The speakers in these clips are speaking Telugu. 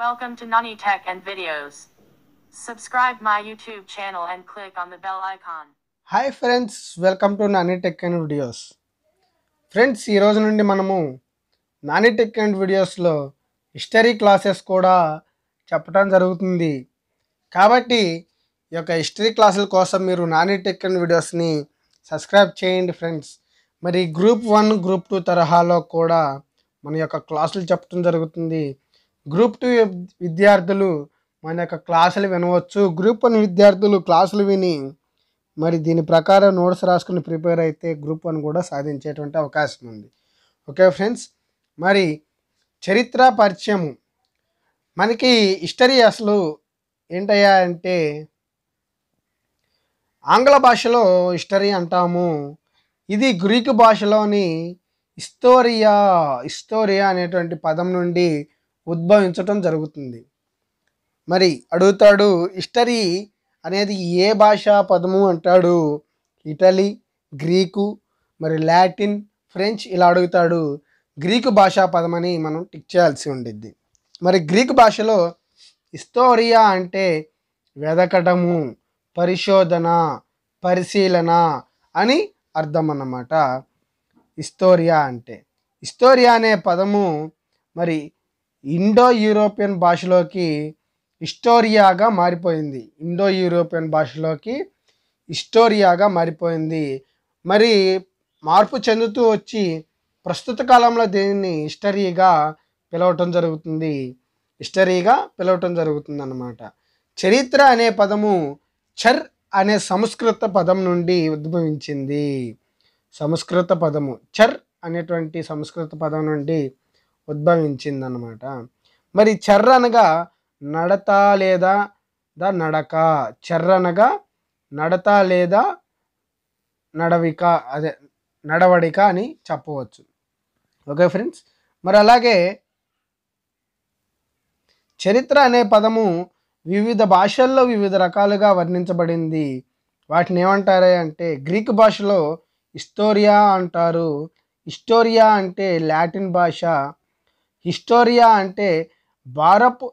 Welcome to Nani Tech and Videos. Subscribe my YouTube channel and click on the bell icon. Hi friends welcome to Nani tech and videos friends ఈ రోజు నుండి మనము నాని టెక్ అండ్ వీడియోస్లో హిస్టరీ క్లాసెస్ కూడా చెప్పడం జరుగుతుంది కాబట్టి ఈ యొక్క హిస్టరీ క్లాసుల కోసం మీరు నాని టెక్ అండ్ వీడియోస్ని సబ్స్క్రైబ్ చేయండి ఫ్రెండ్స్ మరి గ్రూప్ వన్ గ్రూప్ టూ తరహాలో కూడా మన యొక్క క్లాసులు చెప్పడం జరుగుతుంది గ్రూప్ టూ విద్యార్థులు మన యొక్క క్లాసులు వినవచ్చు గ్రూప్ వన్ విద్యార్థులు క్లాసులు విని మరి దీని ప్రకారం నోట్స్ రాసుకుని ప్రిపేర్ అయితే గ్రూప్ వన్ కూడా సాధించేటువంటి అవకాశం ఉంది ఓకే ఫ్రెండ్స్ మరి చరిత్ర పరిచయము మనకి హిస్టరీ అసలు ఏంటయ్యా అంటే ఆంగ్ల భాషలో హిస్టరీ అంటాము ఇది గ్రీకు భాషలోని హిస్టోరియా హిస్టోరియా అనేటువంటి పదం నుండి ఉద్భవించటం జరుగుతుంది మరి అడుగుతాడు హిస్టరీ అనేది ఏ భాషా పదము అంటాడు ఇటలీ గ్రీకు మరి లాటిన్ ఫ్రెంచ్ ఇలా అడుగుతాడు గ్రీకు భాషా పదమని మనం టిక్ చేయాల్సి ఉండిద్ది మరి గ్రీకు భాషలో హిస్టోరియా అంటే వెదకటము పరిశోధన పరిశీలన అని అర్థం అన్నమాట హిస్టోరియా అంటే హిస్టోరియా అనే పదము మరి ఇండో యూరోపియన్ భాషలోకి హిస్టోరియాగా మారిపోయింది ఇండో యూరోపియన్ భాషలోకి హిస్టోరియాగా మారిపోయింది మరి మార్పు చెందుతూ వచ్చి ప్రస్తుత కాలంలో దీనిని హిస్టరీగా పిలవటం జరుగుతుంది హిస్టరీగా పిలవటం జరుగుతుంది అన్నమాట చరిత్ర అనే పదము చర్ అనే సంస్కృత పదం నుండి ఉద్భవించింది సంస్కృత పదము చర్ అనేటువంటి సంస్కృత పదం నుండి ఉద్భవించిందనమాట మరి చర్ర అనగా నడత లేదా ద నడక చర్ర అనగా నడత లేదా నడవిక అదే నడవడిక అని చెప్పవచ్చు ఓకే ఫ్రెండ్స్ మరి అలాగే చరిత్ర అనే పదము వివిధ భాషల్లో వివిధ రకాలుగా వర్ణించబడింది వాటిని ఏమంటారు అంటే గ్రీక్ భాషలో హిస్టోరియా అంటారు హిస్టోరియా అంటే లాటిన్ భాష హిస్టోరియా అంటే భారత్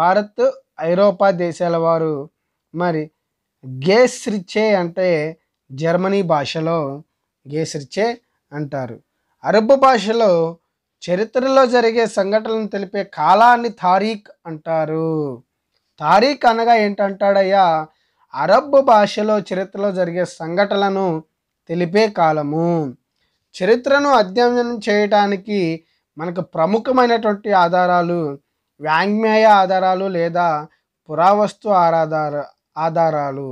భారత్ ఐరోపా దేశాల వారు మరి గేస్రిచే అంటే జర్మనీ భాషలో గేస్రిచే అంటారు అరబ్ భాషలో చరిత్రలో జరిగే సంఘటనలను తెలిపే కాలాన్ని తారీఖ్ అంటారు తారీఖ్ అనగా ఏంటంటాడయ్యా అరబ్ భాషలో చరిత్రలో జరిగే సంఘటనలను తెలిపే కాలము చరిత్రను అధ్యయనం చేయటానికి మనకు ప్రముఖమైనటువంటి ఆధారాలు వాంగ్మేయ ఆధారాలు లేదా పురావస్తు ఆరాధార ఆధారాలు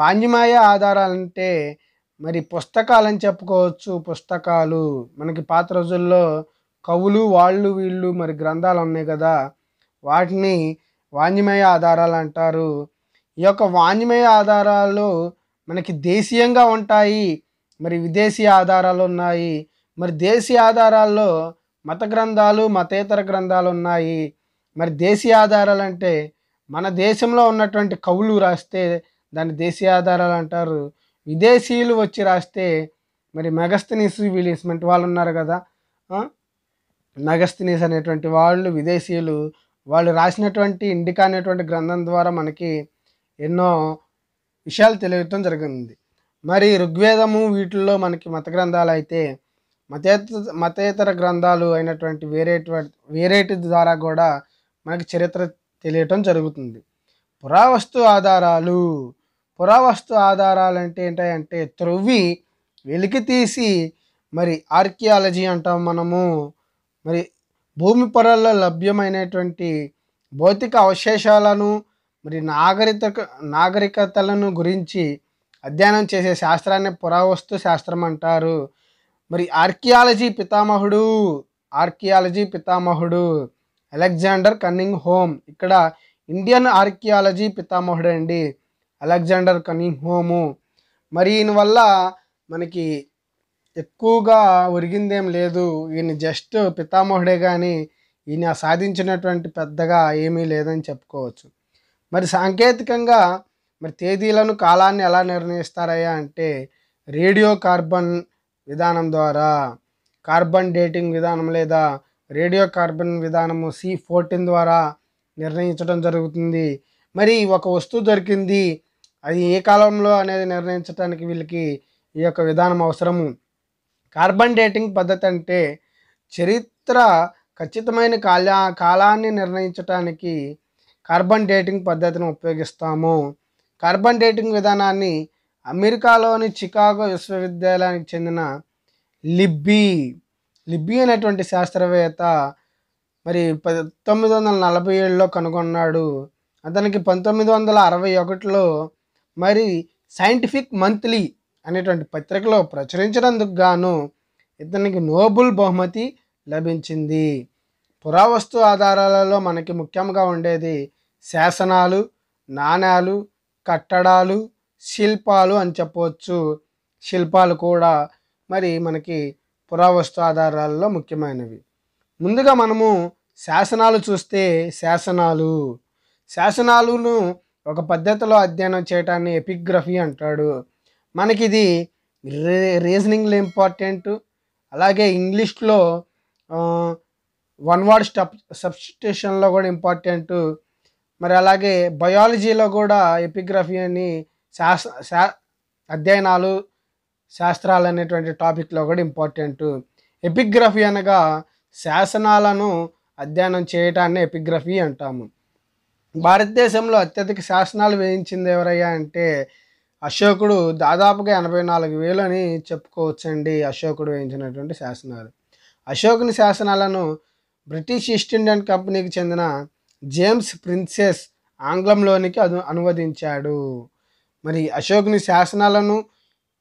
వాంగ్మేయ ఆధారాలంటే మరి పుస్తకాలని చెప్పుకోవచ్చు పుస్తకాలు మనకి పాత రోజుల్లో కవులు వాళ్ళు వీళ్ళు మరి గ్రంథాలు ఉన్నాయి కదా వాటిని వాంగ్మేయ ఆధారాలు అంటారు ఈ యొక్క వాంగ్మేయ ఆధారాలు మనకి దేశీయంగా ఉంటాయి మరి విదేశీ ఆధారాలు ఉన్నాయి మరి దేశీయ ఆధారాల్లో మత గ్రంథాలు మతేతర గ్రంథాలు ఉన్నాయి మరి దేశీయ ఆధారాలు అంటే మన దేశంలో ఉన్నటువంటి కవులు రాస్తే దాన్ని దేశీయ ఆధారాలు అంటారు విదేశీయులు వచ్చి రాస్తే మరి మెగస్తనీస్ విలీస్మెంట్ వాళ్ళు ఉన్నారు కదా మెగస్తనీస్ అనేటువంటి వాళ్ళు విదేశీయులు వాళ్ళు రాసినటువంటి ఇండికా అనేటువంటి గ్రంథం ద్వారా మనకి ఎన్నో విషయాలు తెలియటం జరిగింది మరి ఋగ్వేదము వీటిల్లో మనకి మత గ్రంథాలు అయితే మతేతర మతేతర గ్రంథాలు అయినటువంటి వేరేటువంటి వేరేటి ద్వారా కూడా మనకి చరిత్ర తెలియటం జరుగుతుంది పురావస్తు ఆధారాలు పురావస్తు ఆధారాలు అంటే ఏంటంటే త్రువ్వి వెలికి తీసి మరి ఆర్కియాలజీ అంటాం మనము మరి భూమి పొరల్లో లభ్యమైనటువంటి భౌతిక అవశేషాలను మరి నాగరిక నాగరికతలను గురించి అధ్యయనం చేసే శాస్త్రాన్ని పురావస్తు శాస్త్రం అంటారు మరి ఆర్కియాలజీ పితామహుడు ఆర్కియాలజీ పితామహుడు అలెగ్జాండర్ కన్నింగ్ హోమ్ ఇక్కడ ఇండియన్ ఆర్కియాలజీ పితామహుడు అండి అలెగ్జాండర్ కన్నింగ్ హోము మరి ఈయన వల్ల మనకి ఎక్కువగా ఒరిగిందేం లేదు ఈయన జస్ట్ పితామహుడే కానీ ఈయన సాధించినటువంటి పెద్దగా ఏమీ లేదని చెప్పుకోవచ్చు మరి సాంకేతికంగా మరి తేదీలను కాలాన్ని ఎలా నిర్ణయిస్తారయ్యా అంటే రేడియో కార్బన్ విధానం ద్వారా కార్బన్ డేటింగ్ విధానం లేదా రేడియో కార్బన్ విధానము సి ఫోర్టీన్ ద్వారా నిర్ణయించడం జరుగుతుంది మరి ఒక వస్తువు దొరికింది అది ఏ కాలంలో అనేది నిర్ణయించడానికి వీళ్ళకి ఈ యొక్క విధానం అవసరము కార్బన్ డేటింగ్ పద్ధతి అంటే చరిత్ర ఖచ్చితమైన కాలా కాలాన్ని నిర్ణయించడానికి కార్బన్ డేటింగ్ పద్ధతిని ఉపయోగిస్తాము కార్బన్ డేటింగ్ విధానాన్ని అమెరికాలోని చికాగో విశ్వవిద్యాలయానికి చెందిన లిబ్బీ లిబ్బీ అనేటువంటి శాస్త్రవేత్త మరి పంతొమ్మిది వందల నలభై ఏడులో కనుగొన్నాడు అతనికి పంతొమ్మిది వందల అరవై ఒకటిలో మరి సైంటిఫిక్ మంత్లీ అనేటువంటి పత్రికలో ప్రచురించినందుకు గాను ఇతనికి నోబుల్ బహుమతి లభించింది పురావస్తు ఆధారాలలో మనకి ముఖ్యంగా ఉండేది శాసనాలు నాణాలు కట్టడాలు శిల్పాలు అని చెప్పవచ్చు శిల్పాలు కూడా మరి మనకి పురావస్తు ఆధారాలలో ముఖ్యమైనవి ముందుగా మనము శాసనాలు చూస్తే శాసనాలు శాసనాలను ఒక పద్ధతిలో అధ్యయనం చేయటాన్ని ఎపిగ్రఫీ అంటాడు మనకి ఇది రే రీజనింగ్లో ఇంపార్టెంట్ అలాగే ఇంగ్లీష్లో వన్ వర్డ్ స్టప్ సబ్స్టిట్యూషన్లో కూడా ఇంపార్టెంట్ మరి అలాగే బయాలజీలో కూడా ఎపిగ్రఫీ అని శా అధ్యయనాలు శాస్త్రాలు అనేటువంటి టాపిక్లో కూడా ఇంపార్టెంట్ ఎపిగ్రఫీ అనగా శాసనాలను అధ్యయనం చేయటాన్ని ఎపిగ్రఫీ అంటాము భారతదేశంలో అత్యధిక శాసనాలు వేయించింది ఎవరయ్యా అంటే అశోకుడు దాదాపుగా ఎనభై నాలుగు వేలు అని చెప్పుకోవచ్చండి అశోకుడు వేయించినటువంటి శాసనాలు అశోకుని శాసనాలను బ్రిటిష్ ఈస్ట్ ఇండియన్ కంపెనీకి చెందిన జేమ్స్ ప్రిన్సెస్ ఆంగ్లంలోనికి అను అనువదించాడు మరి అశోకుని శాసనాలను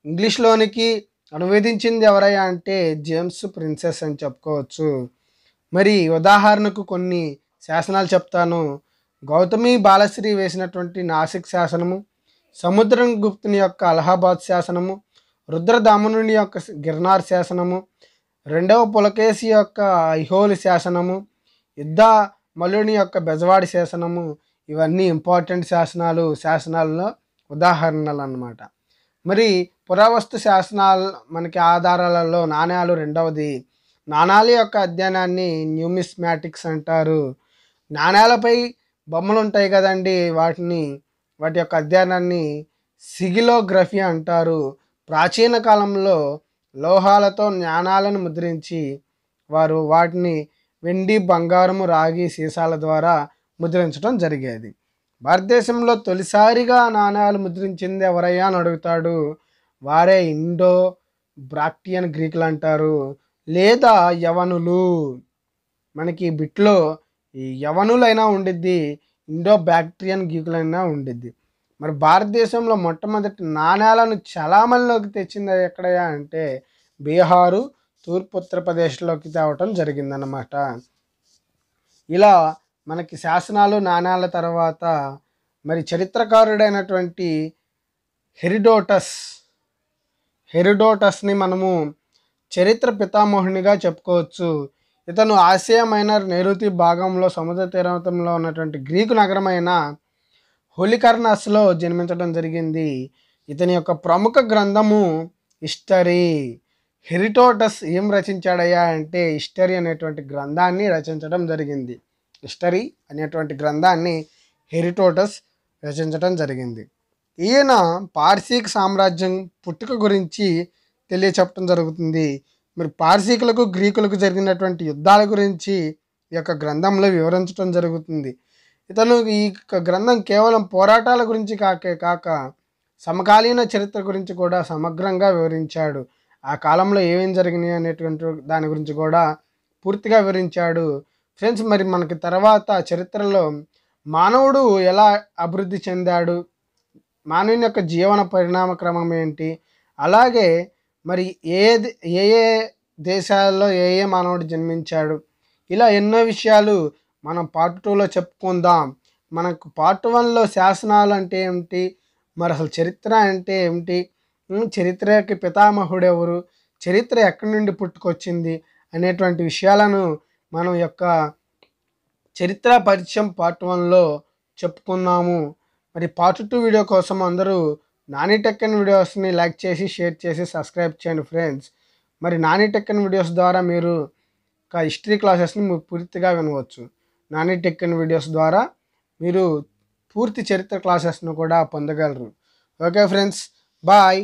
ఇంగ్లీష్లోనికి అనువదించింది ఎవరయ్యా అంటే జేమ్స్ ప్రిన్సెస్ అని చెప్పుకోవచ్చు మరి ఉదాహరణకు కొన్ని శాసనాలు చెప్తాను గౌతమి బాలశ్రీ వేసినటువంటి నాసిక్ శాసనము సముద్రం గుప్తుని యొక్క అలహాబాద్ శాసనము రుద్రదామనుని యొక్క గిర్నార్ శాసనము రెండవ పులకేశి యొక్క ఐహోలి శాసనము యుద్ధ మలుని యొక్క బెజవాడి శాసనము ఇవన్నీ ఇంపార్టెంట్ శాసనాలు శాసనాల్లో ఉదాహరణలు అన్నమాట మరి పురావస్తు శాసనాల మనకి ఆధారాలలో నాణ్యాలు రెండవది నాణాల యొక్క అధ్యయనాన్ని న్యూమిస్మాటిక్స్ అంటారు నాణాలపై బొమ్మలు ఉంటాయి కదండి వాటిని వాటి యొక్క అధ్యయనాన్ని సిగిలోగ్రఫీ అంటారు ప్రాచీన కాలంలో లోహాలతో నాణాలను ముద్రించి వారు వాటిని వెండి బంగారము రాగి సీసాల ద్వారా ముద్రించడం జరిగేది భారతదేశంలో తొలిసారిగా నాణ్యాలు ముద్రించింది ఎవరయ్యా అని అడుగుతాడు వారే ఇండో బ్రాక్టియన్ గ్రీకులు అంటారు లేదా యవనులు మనకి బిట్లో యవనులైనా ఉండిద్ది ఇండో బ్యాక్టీరియన్ గీకులైనా ఉండిద్ది మరి భారతదేశంలో మొట్టమొదటి నాణ్యాలను చలామణిలోకి తెచ్చింది ఎక్కడయా అంటే బీహారు తూర్పు ఉత్తరప్రదేశ్లోకి తేవటం జరిగిందన్నమాట ఇలా మనకి శాసనాలు నాణాల తర్వాత మరి చరిత్రకారుడైనటువంటి హెరిడోటస్ హెరిడోటస్ని మనము చరిత్ర పితామోహునిగా చెప్పుకోవచ్చు ఇతను ఆసియా మైనర్ నైరుతి భాగంలో సముద్ర తీరంలో ఉన్నటువంటి గ్రీకు నగరమైన హోలికర్నస్లో జన్మించడం జరిగింది ఇతని యొక్క ప్రముఖ గ్రంథము హిస్టరీ హెరిటోటస్ ఏం రచించాడయ్యా అంటే హిస్టరీ అనేటువంటి గ్రంథాన్ని రచించడం జరిగింది హిస్టరీ అనేటువంటి గ్రంథాన్ని హెరిటోటస్ రచించడం జరిగింది ఈయన పార్సీక్ సామ్రాజ్యం పుట్టుక గురించి తెలియచెప్పడం జరుగుతుంది మరి పార్సీకులకు గ్రీకులకు జరిగినటువంటి యుద్ధాల గురించి ఈ యొక్క గ్రంథంలో వివరించడం జరుగుతుంది ఇతను ఈ గ్రంథం కేవలం పోరాటాల గురించి కాకే కాక సమకాలీన చరిత్ర గురించి కూడా సమగ్రంగా వివరించాడు ఆ కాలంలో ఏమేం జరిగినాయి అనేటువంటి దాని గురించి కూడా పూర్తిగా వివరించాడు ఫ్రెండ్స్ మరి మనకి తర్వాత చరిత్రలో మానవుడు ఎలా అభివృద్ధి చెందాడు మానవుని యొక్క జీవన పరిణామ క్రమం ఏంటి అలాగే మరి ఏ ఏ ఏ దేశాల్లో ఏ ఏ మానవుడు జన్మించాడు ఇలా ఎన్నో విషయాలు మనం పార్ట్ టూలో చెప్పుకుందాం మనకు పార్ట్ వన్లో శాసనాలు అంటే ఏమిటి మరి అసలు చరిత్ర అంటే ఏమిటి చరిత్రకి పితామహుడు ఎవరు చరిత్ర ఎక్కడి నుండి పుట్టుకొచ్చింది అనేటువంటి విషయాలను మనం యొక్క చరిత్ర పరిచయం పార్ట్ వన్లో చెప్పుకున్నాము మరి పార్ట్ టూ వీడియో కోసం అందరూ నాని టెక్కన్ వీడియోస్ని లైక్ చేసి షేర్ చేసి సబ్స్క్రైబ్ చేయండి ఫ్రెండ్స్ మరి నాని టెక్కన్ వీడియోస్ ద్వారా మీరు ఒక హిస్టరీ క్లాసెస్ని పూర్తిగా వినవచ్చు నాని టెక్కన్ వీడియోస్ ద్వారా మీరు పూర్తి చరిత్ర క్లాసెస్ను కూడా పొందగలరు ఓకే ఫ్రెండ్స్ బాయ్